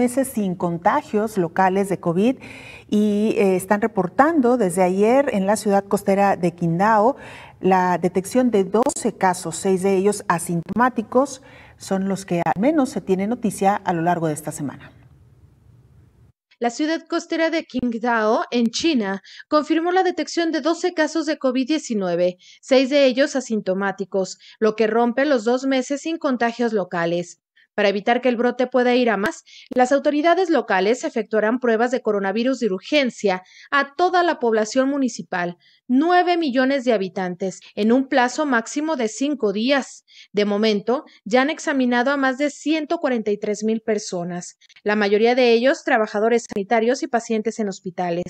meses sin contagios locales de COVID y eh, están reportando desde ayer en la ciudad costera de Quindao la detección de 12 casos, seis de ellos asintomáticos, son los que al menos se tiene noticia a lo largo de esta semana. La ciudad costera de Qingdao, en China, confirmó la detección de 12 casos de COVID-19, seis de ellos asintomáticos, lo que rompe los dos meses sin contagios locales. Para evitar que el brote pueda ir a más, las autoridades locales efectuarán pruebas de coronavirus de urgencia a toda la población municipal, 9 millones de habitantes, en un plazo máximo de cinco días. De momento, ya han examinado a más de 143 mil personas, la mayoría de ellos trabajadores sanitarios y pacientes en hospitales.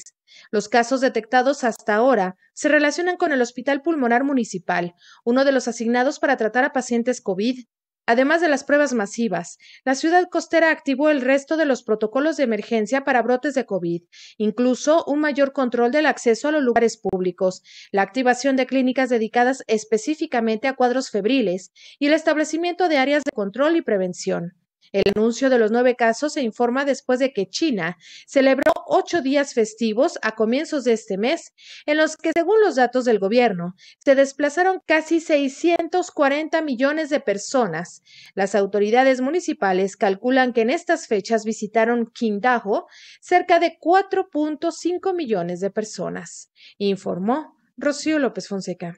Los casos detectados hasta ahora se relacionan con el Hospital Pulmonar Municipal, uno de los asignados para tratar a pacientes COVID, Además de las pruebas masivas, la ciudad costera activó el resto de los protocolos de emergencia para brotes de COVID, incluso un mayor control del acceso a los lugares públicos, la activación de clínicas dedicadas específicamente a cuadros febriles y el establecimiento de áreas de control y prevención. El anuncio de los nueve casos se informa después de que China celebró ocho días festivos a comienzos de este mes, en los que, según los datos del gobierno, se desplazaron casi 640 millones de personas. Las autoridades municipales calculan que en estas fechas visitaron Quindajo cerca de 4.5 millones de personas, informó Rocío López Fonseca.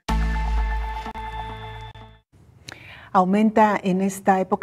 Aumenta en esta época